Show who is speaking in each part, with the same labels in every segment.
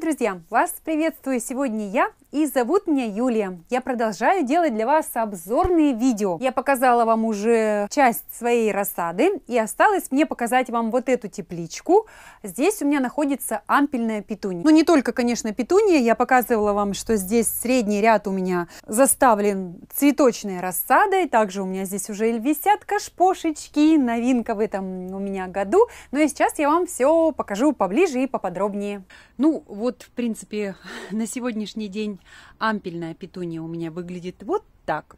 Speaker 1: Привет, друзья! Вас приветствую сегодня я, и зовут меня Юлия. Я продолжаю делать для вас обзорные видео. Я показала вам уже часть своей рассады, и осталось мне показать вам вот эту тепличку. Здесь у меня находится ампельная петуния. Но ну, не только, конечно, петуния. Я показывала вам, что здесь средний ряд у меня заставлен цветочной рассадой. Также у меня здесь уже висят кашпошечки, новинка в этом у меня году. Но ну, и сейчас я вам все покажу поближе и поподробнее. Ну, вот, в принципе, на сегодняшний день ампельная петуния у меня выглядит вот так.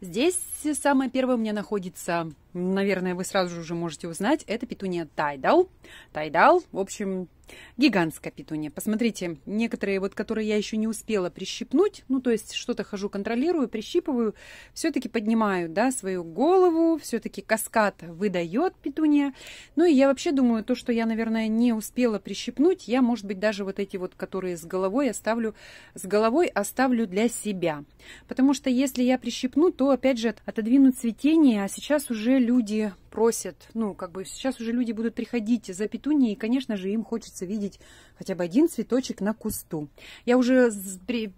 Speaker 1: Здесь самое первое у меня находится, наверное, вы сразу же можете узнать, это петуния Тайдал. Тайдал, в общем, гигантская петуния. Посмотрите, некоторые вот, которые я еще не успела прищипнуть, ну, то есть что-то хожу, контролирую, прищипываю, все-таки поднимаю, да, свою голову, все-таки каскад выдает петуния. Ну, и я вообще думаю, то, что я, наверное, не успела прищипнуть, я, может быть, даже вот эти вот, которые с головой оставлю, с головой оставлю для себя. Потому что если я прищипну, ну, то опять же отодвинут цветение, а сейчас уже люди просят, ну, как бы сейчас уже люди будут приходить за петунией, и, конечно же, им хочется видеть хотя бы один цветочек на кусту. Я уже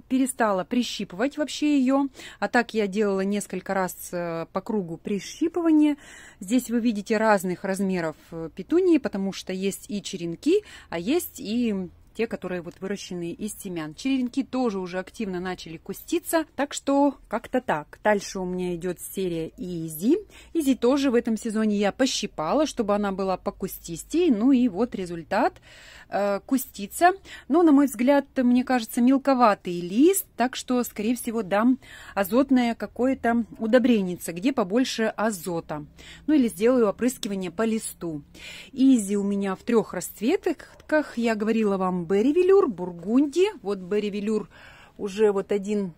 Speaker 1: перестала прищипывать вообще ее, а так я делала несколько раз э, по кругу прищипывание. Здесь вы видите разных размеров э, петунии, потому что есть и черенки, а есть и те, которые вот выращены из семян. Черенки тоже уже активно начали куститься, так что как-то так. Дальше у меня идет серия Изи. Изи тоже в этом сезоне я пощипала, чтобы она была покустистей, ну и вот результат э, кустица. Но, на мой взгляд, мне кажется, мелковатый лист, так что, скорее всего, дам азотное какое-то удобренице, где побольше азота. Ну или сделаю опрыскивание по листу. Изи у меня в трех расцветках, я говорила вам берривелюр, бургунди. Вот берривелюр уже вот один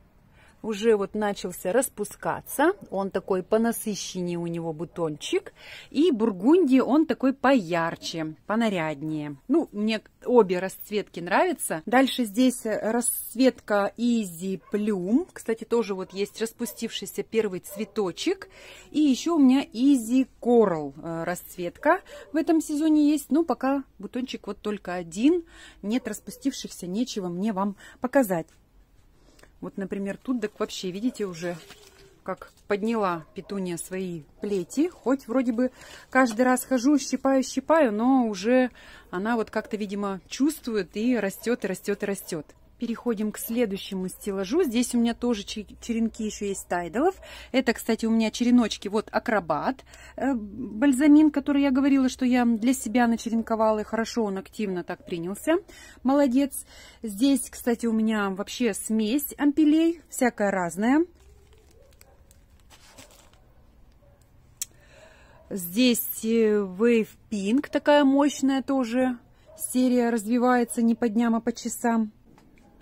Speaker 1: уже вот начался распускаться. Он такой понасыщеннее у него бутончик. И Бургундии он такой поярче, понаряднее. Ну, мне обе расцветки нравятся. Дальше здесь расцветка Изи Плюм. Кстати, тоже вот есть распустившийся первый цветочек. И еще у меня Изи Корл э, расцветка в этом сезоне есть. Но пока бутончик вот только один. Нет распустившихся, нечего мне вам показать. Вот, например, тут так вообще, видите, уже как подняла петуния свои плети. Хоть вроде бы каждый раз хожу, щипаю, щипаю, но уже она вот как-то, видимо, чувствует и растет, и растет, и растет. Переходим к следующему стеллажу. Здесь у меня тоже черенки еще есть тайдалов. Это, кстати, у меня череночки. Вот акробат, э, бальзамин, который я говорила, что я для себя начеренковала. И хорошо он активно так принялся. Молодец. Здесь, кстати, у меня вообще смесь ампелей. Всякая разная. Здесь э, Wave Pink, такая мощная тоже серия развивается не по дням, а по часам.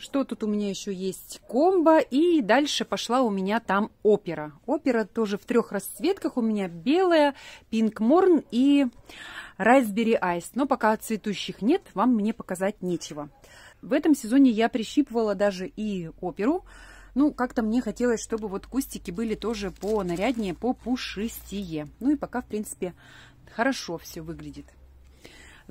Speaker 1: Что тут у меня еще есть? Комбо. И дальше пошла у меня там опера. Опера тоже в трех расцветках. У меня белая, пинк морн и райсбери айс. Но пока цветущих нет, вам мне показать нечего. В этом сезоне я прищипывала даже и оперу. Ну, как-то мне хотелось, чтобы вот кустики были тоже по наряднее, по пушистее. Ну и пока, в принципе, хорошо все выглядит.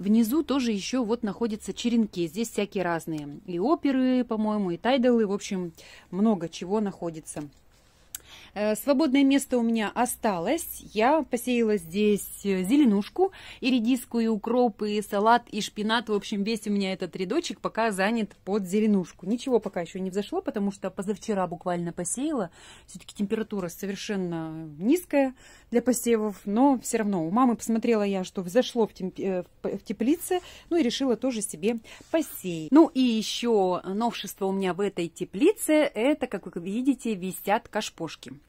Speaker 1: Внизу тоже еще вот находятся черенки. Здесь всякие разные. И оперы, по-моему, и тайдалы. В общем, много чего находится. Э, свободное место у меня осталось. Я посеяла здесь э, зеленушку, и редиску, и укроп, и салат, и шпинат. В общем, весь у меня этот рядочек пока занят под зеленушку. Ничего пока еще не взошло, потому что позавчера буквально посеяла. Все-таки температура совершенно низкая для посевов, но все равно у мамы посмотрела я, что взошло в, темп... Э, в теплице, ну и решила тоже себе посеять. Ну и еще новшество у меня в этой теплице, это, как вы видите, висят кашпошки.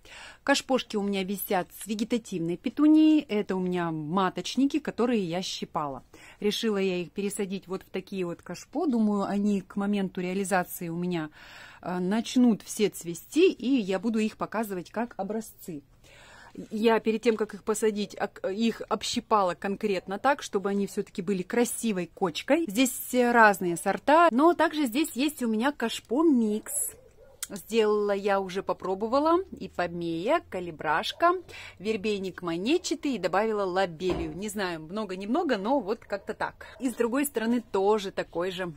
Speaker 1: Кашпошки у меня висят с вегетативной петунией. Это у меня маточники, которые я щипала. Решила я их пересадить вот в такие вот кашпо. Думаю, они к моменту реализации у меня э, начнут все цвести, и я буду их показывать как образцы. Я перед тем, как их посадить, их общипала конкретно так, чтобы они все-таки были красивой кочкой. Здесь разные сорта, но также здесь есть у меня кашпо микс сделала я уже попробовала и помея, калибрашка, вербейник манечатый и добавила лабелью, Не знаю, много-немного, но вот как-то так. И с другой стороны тоже такой же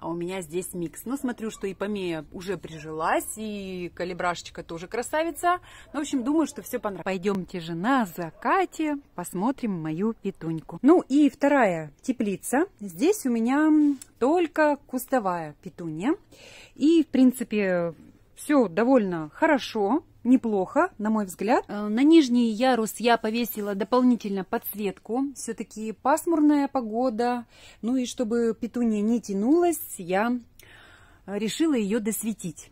Speaker 1: а у меня здесь микс. Но ну, смотрю, что и помея уже прижилась, и калибрашечка тоже красавица. Ну, в общем, думаю, что все понравится. Пойдемте же на закате, посмотрим мою петуньку. Ну и вторая теплица. Здесь у меня только кустовая петунья. И, в принципе, все довольно хорошо, неплохо, на мой взгляд. Э, на нижний ярус я повесила дополнительно подсветку. Все-таки пасмурная погода. Ну и чтобы петуния не тянулась, я э, решила ее досветить.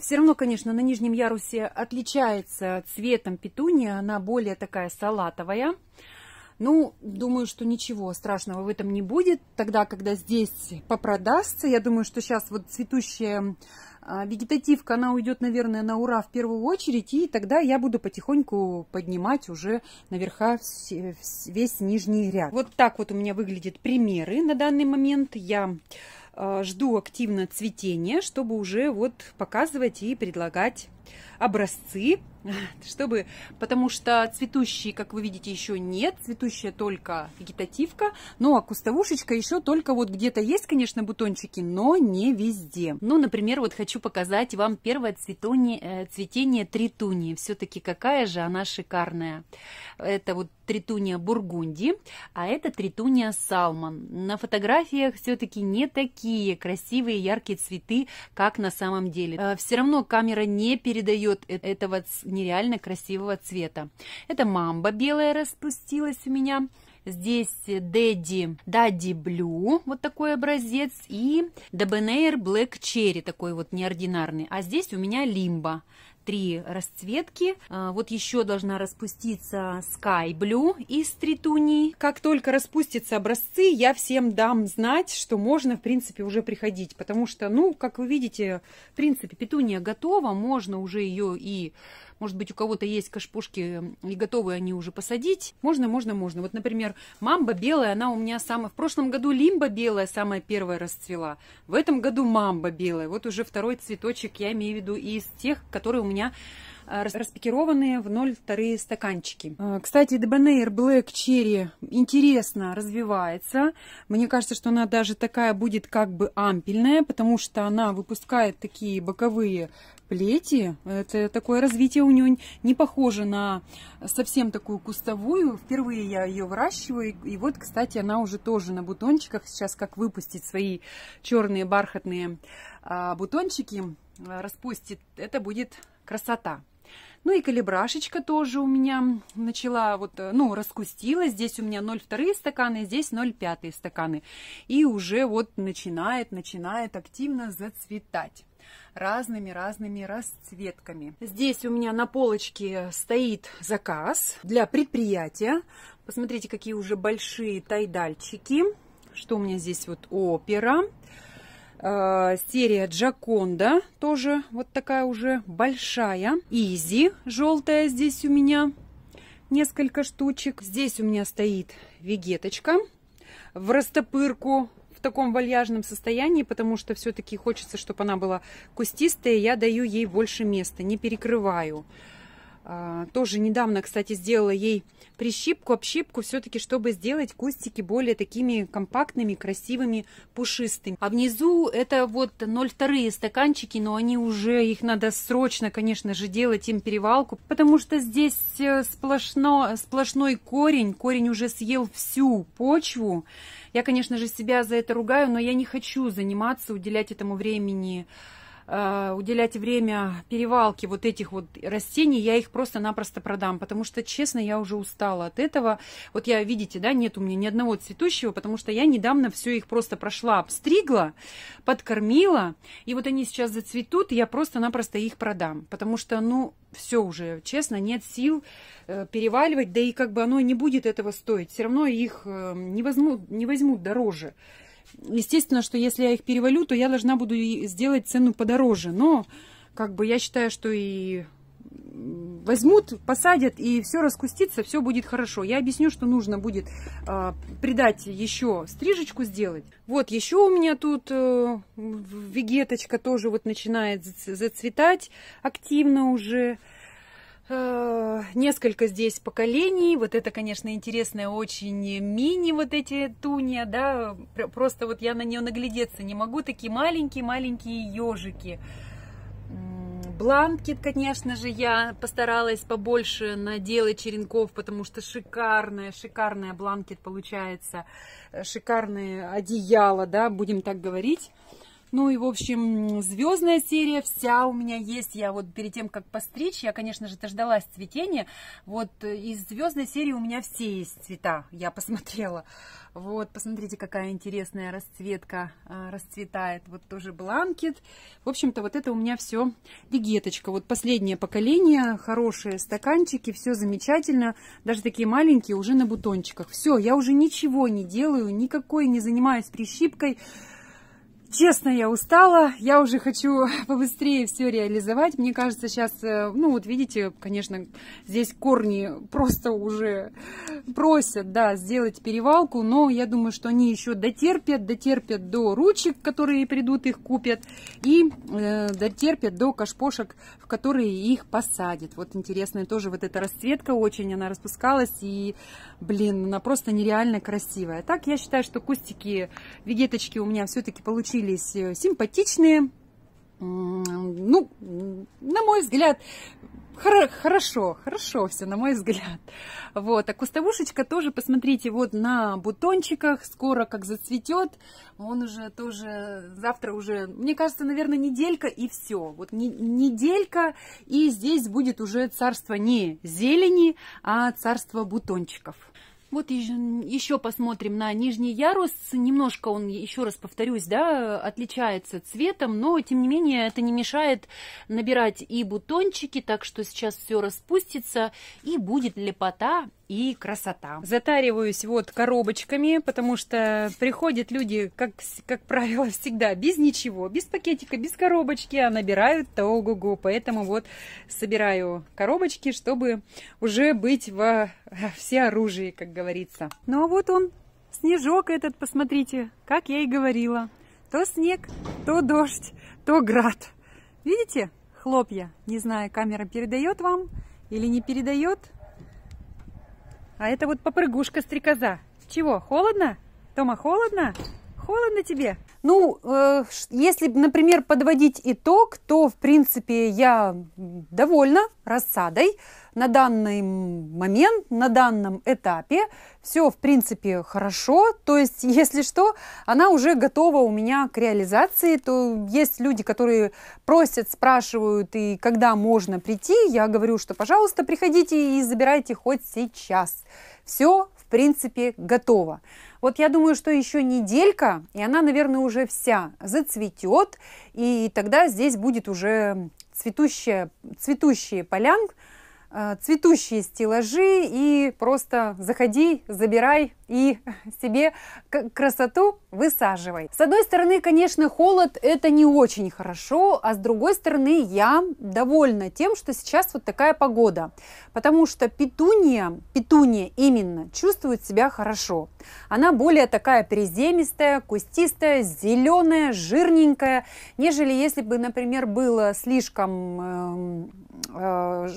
Speaker 1: Все равно, конечно, на нижнем ярусе отличается цветом петуния. Она более такая салатовая. Ну, думаю, что ничего страшного в этом не будет. Тогда, когда здесь попродастся, я думаю, что сейчас вот цветущая а, вегетативка, она уйдет, наверное, на ура в первую очередь, и тогда я буду потихоньку поднимать уже наверха весь нижний ряд. Вот так вот у меня выглядят примеры на данный момент. Я а, жду активно цветения, чтобы уже вот показывать и предлагать образцы, чтобы, потому что цветущие, как вы видите, еще нет, цветущая только вегетативка, ну а кустовушечка еще только вот где-то есть, конечно, бутончики, но не везде. Ну, например, вот хочу показать вам первое цветоне, э, цветение тритунии, все-таки какая же она шикарная. Это вот тритуния бургунди, а это тритуния салман. На фотографиях все-таки не такие красивые яркие цветы, как на самом деле. Э, Все равно камера не перед передает э, этого нереально красивого цвета. Это мамба белая распустилась у меня. Здесь э, Дэдди, Дадди Блю, вот такой образец, и Дабенейр Блэк Черри, такой вот неординарный. А здесь у меня Лимба, три расцветки. А, вот еще должна распуститься Sky Blue из тритуний. Как только распустятся образцы, я всем дам знать, что можно, в принципе, уже приходить, потому что, ну, как вы видите, в принципе, петуния готова, можно уже ее и может быть, у кого-то есть кашпушки и готовы они уже посадить. Можно, можно, можно. Вот, например, мамба белая, она у меня самая... В прошлом году лимба белая самая первая расцвела. В этом году мамба белая. Вот уже второй цветочек, я имею в виду, из тех, которые у меня Yeah. Э, распакированные в 0,2 стаканчики. Э, кстати, Debonair Black Cherry интересно развивается. Мне кажется, что она даже такая будет как бы ампельная, потому что она выпускает такие боковые плети. Это такое развитие у нее не похоже на совсем такую кустовую. Впервые я ее выращиваю. И вот, кстати, она уже тоже на бутончиках. Сейчас как выпустить свои черные бархатные а, бутончики, э, распустит. Это будет красота. Ну и калибрашечка тоже у меня начала вот, э, ну, раскустилась. Здесь у меня 0,2 стаканы, здесь 0,5 стаканы. И уже вот начинает, начинает активно зацветать разными-разными расцветками. Здесь у меня на полочке стоит заказ для предприятия. Посмотрите, какие уже большие тайдальчики. Что у меня здесь вот опера. Опера Э, серия Джаконда, тоже вот такая уже большая. Изи, желтая здесь у меня, несколько штучек. Здесь у меня стоит вегеточка в растопырку в таком вальяжном состоянии, потому что все-таки хочется, чтобы она была кустистая. Я даю ей больше места, не перекрываю. А, тоже недавно, кстати, сделала ей прищипку, общипку, все-таки, чтобы сделать кустики более такими компактными, красивыми, пушистыми. А внизу это вот 0,2 стаканчики, но они уже, их надо срочно, конечно же, делать им перевалку, потому что здесь э, сплошно, сплошной корень, корень уже съел всю почву. Я, конечно же, себя за это ругаю, но я не хочу заниматься, уделять этому времени Э, уделять время перевалке вот этих вот растений, я их просто-напросто продам, потому что, честно, я уже устала от этого. Вот я, видите, да, нет у меня ни одного цветущего, потому что я недавно все их просто прошла, обстригла, подкормила, и вот они сейчас зацветут, и я просто-напросто их продам, потому что, ну, все уже, честно, нет сил э, переваливать, да и как бы оно не будет этого стоить, все равно их э, не возьмут, не возьмут дороже естественно, что если я их перевалю, то я должна буду сделать цену подороже. Но как бы я считаю, что и возьмут, посадят и все раскустится, все будет хорошо. Я объясню, что нужно будет э, придать еще стрижечку сделать. Вот еще у меня тут э, вегеточка тоже вот начинает зацветать активно уже. Э, несколько здесь поколений. Вот это, конечно, интересная очень мини вот эти туния, да, просто вот я на нее наглядеться не могу. Такие маленькие-маленькие ежики. бланкет конечно же, я постаралась побольше наделать черенков, потому что шикарная, шикарная бланкет получается, э, шикарное одеяло, да, будем так говорить. Ну и, в общем, звездная серия вся у меня есть. Я вот перед тем, как постричь, я, конечно же, дождалась цветения. Вот э, из звездной серии у меня все есть цвета, я посмотрела. Вот, посмотрите, какая интересная расцветка э, расцветает. Вот тоже бланкет. В общем-то, вот это у меня все вегеточка. Вот последнее поколение, хорошие стаканчики, все замечательно. Даже такие маленькие уже на бутончиках. Все, я уже ничего не делаю, никакой не занимаюсь прищипкой. Честно, я устала, я уже хочу побыстрее все реализовать. Мне кажется, сейчас, э, ну вот видите, конечно, здесь корни просто уже просят, да, сделать перевалку, но я думаю, что они еще дотерпят, дотерпят до ручек, которые придут, их купят, и э, дотерпят до кашпошек, в которые их посадят. Вот интересная тоже вот эта расцветка очень, она распускалась, и, блин, она просто нереально красивая. Так, я считаю, что кустики, вегеточки у меня все-таки получились получились э, симпатичные, ну, на мой взгляд, хорошо, хорошо все, на мой взгляд. Вот, а кустовушечка тоже, посмотрите, вот на бутончиках, скоро как зацветет, он уже тоже, завтра уже, мне кажется, наверное, неделька и все. Вот не, неделька, и здесь будет уже царство не зелени, а царство бутончиков. Вот еще посмотрим на нижний ярус. Немножко он, еще раз повторюсь, да, отличается цветом, но тем не менее это не мешает набирать и бутончики, так что сейчас все распустится и будет лепота и красота. Затариваюсь вот коробочками, потому что приходят люди, как, как правило, всегда без ничего, без пакетика, без коробочки, а набирают то ого-го. Поэтому вот собираю коробочки, чтобы уже быть во всеоружии, как говорится. Ну а вот он, снежок этот, посмотрите, как я и говорила. То снег, то дождь, то град. Видите, хлопья? Не знаю, камера передает вам или не передает. А это вот попрыгушка-стрекоза. Чего, холодно? Тома, холодно? Холодно тебе? Ну, э, если, например, подводить итог, то, в принципе, я довольна рассадой на данный момент, на данном этапе. Все, в принципе, хорошо. То есть, если что, она уже готова у меня к реализации. То есть люди, которые просят, спрашивают, и когда можно прийти, я говорю, что, пожалуйста, приходите и забирайте хоть сейчас. Все в принципе, готова. Вот я думаю, что еще неделька, и она, наверное, уже вся зацветет, и тогда здесь будет уже цветущая, цветущие полянки, Э, цветущие стеллажи и просто заходи, забирай и себе красоту высаживай. С одной стороны, конечно, холод это не очень хорошо, а с другой стороны, я довольна тем, что сейчас вот такая погода, потому что петуния, петуния именно, чувствует себя хорошо. Она более такая приземистая, кустистая, зеленая, жирненькая, нежели если бы, например, было слишком эм, Э,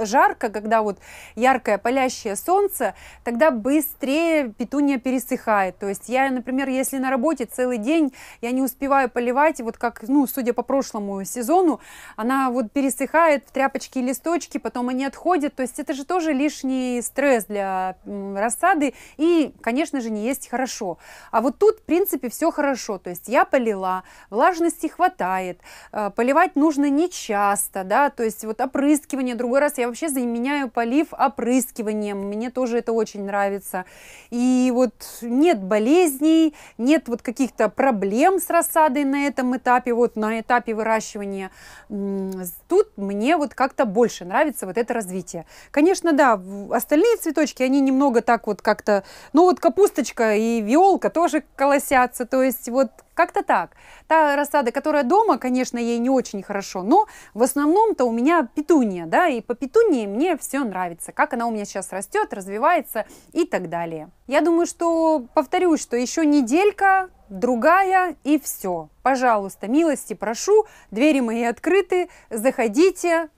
Speaker 1: жарко, когда вот яркое палящее солнце, тогда быстрее петуния пересыхает. То есть я, например, если на работе целый день я не успеваю поливать, и вот как, ну, судя по прошлому сезону, она вот пересыхает в тряпочки и листочки, потом они отходят. То есть это же тоже лишний стресс для рассады и, конечно же, не есть хорошо. А вот тут, в принципе, все хорошо. То есть я полила, влажности хватает, э, поливать нужно не часто, да, то есть вот опрыскивание. Другой раз я вообще заменяю полив опрыскиванием. Мне тоже это очень нравится. И вот нет болезней, нет вот каких-то проблем с рассадой на этом этапе, вот на этапе выращивания. Тут мне вот как-то больше нравится вот это развитие. Конечно, да, остальные цветочки, они немного так вот как-то, ну вот капусточка и виолка тоже колосятся, то есть вот как-то так. Та рассада, которая дома, конечно, ей не очень хорошо, но в основном-то у меня петуния, да, и по петунии мне все нравится, как она у меня сейчас растет, развивается и так далее. Я думаю, что повторюсь, что еще неделька, другая и все. Пожалуйста, милости прошу, двери мои открыты, заходите,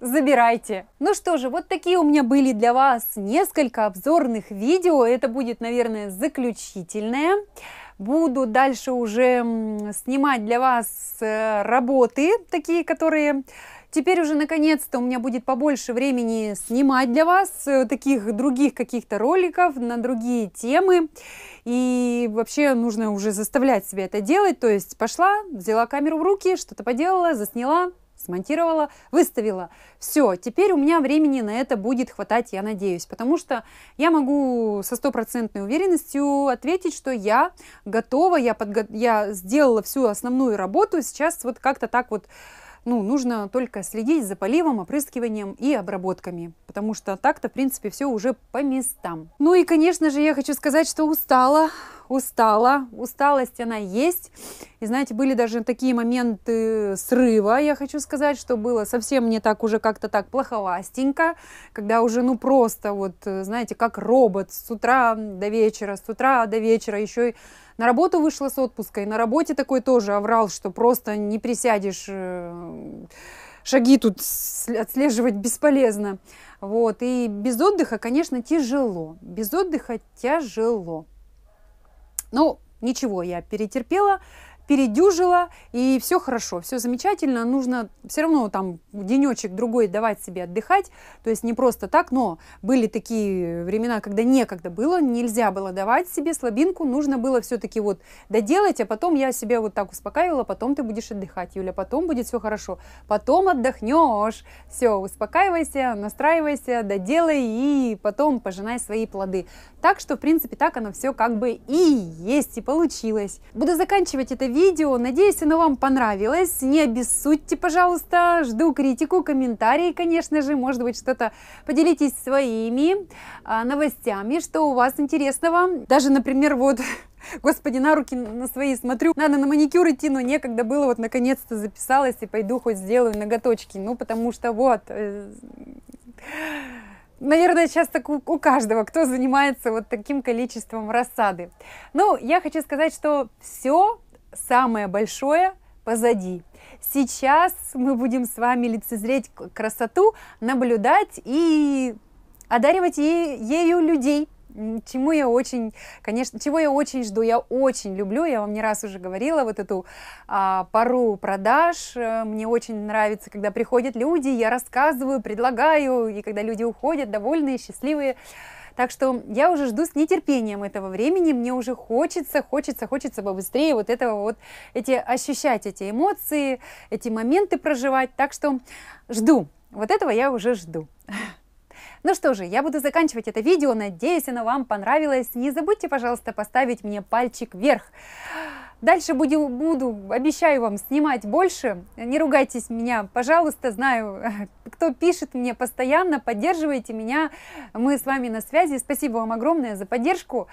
Speaker 1: забирайте. Ну что же, вот такие у меня были для вас несколько обзорных видео. Это будет, наверное, заключительное. Буду дальше уже снимать для вас э, работы, такие, которые Теперь уже наконец-то у меня будет побольше времени снимать для вас э, таких других каких-то роликов на другие темы. И вообще нужно уже заставлять себя это делать. То есть пошла, взяла камеру в руки, что-то поделала, засняла, смонтировала, выставила. Все, теперь у меня времени на это будет хватать, я надеюсь, потому что я могу со стопроцентной уверенностью ответить, что я готова, я, подго- я сделала всю основную работу, сейчас вот как-то так вот ну, нужно только следить за поливом, опрыскиванием и обработками, потому что так-то, в принципе, все уже по местам. Ну и, конечно же, я хочу сказать, что устала устала, усталость она есть. И знаете, были даже такие моменты срыва, я хочу сказать, что было совсем не так уже как-то так плоховастенько, когда уже ну просто вот, знаете, как робот с утра до вечера, с утра до вечера, еще и на работу вышла с отпуска, и на работе такой тоже оврал, что просто не присядешь э, шаги тут отслеживать бесполезно. Вот. И без отдыха, конечно, тяжело. Без отдыха тяжело. Ну ничего, я перетерпела передюжила, и все хорошо, все замечательно, нужно все равно там денечек другой давать себе отдыхать, то есть не просто так, но были такие времена, когда некогда было, нельзя было давать себе слабинку, нужно было все-таки вот доделать, а потом я себя вот так успокаивала, потом ты будешь отдыхать, Юля, потом будет все хорошо, потом отдохнешь, все, успокаивайся, настраивайся, доделай и потом пожинай свои плоды. Так что, в принципе, так оно все как бы и есть, и получилось. Буду заканчивать это видео видео. Надеюсь, оно вам понравилось. Не обессудьте, пожалуйста. Жду критику, комментарии, конечно же. Может быть, что-то поделитесь своими а, новостями, что у вас интересного. Даже, например, вот Господи, на руки на свои смотрю. Надо на маникюр идти, но некогда было. Вот наконец-то записалась и пойду хоть сделаю ноготочки. Ну, потому что вот... Э, наверное, сейчас так у каждого, кто занимается вот таким количеством рассады. Ну, я хочу сказать, что все самое большое позади. Сейчас мы будем с вами лицезреть красоту, наблюдать и одаривать е- ею людей, чему я очень, конечно, чего я очень жду, я очень люблю, я вам не раз уже говорила, вот эту а, пару продаж, э, мне очень нравится, когда приходят люди, я рассказываю, предлагаю, и когда люди уходят довольные, счастливые, так что я уже жду с нетерпением этого времени, мне уже хочется, хочется, хочется побыстрее вот этого вот, эти, ощущать эти эмоции, эти моменты проживать. Так что жду, вот этого я уже жду. Ну что же, я буду заканчивать это видео, надеюсь, оно вам понравилось. Не забудьте, пожалуйста, поставить мне пальчик вверх. Дальше буду, буду, обещаю вам снимать больше. Не ругайтесь меня, пожалуйста, знаю, кто пишет мне постоянно, поддерживайте меня. Мы с вами на связи. Спасибо вам огромное за поддержку.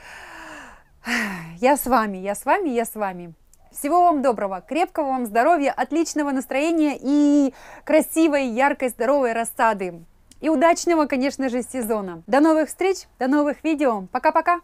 Speaker 1: Я с вами, я с вами, я с вами. Всего вам доброго, крепкого вам здоровья, отличного настроения и красивой, яркой, здоровой рассады. И удачного, конечно же, сезона. До новых встреч, до новых видео. Пока-пока.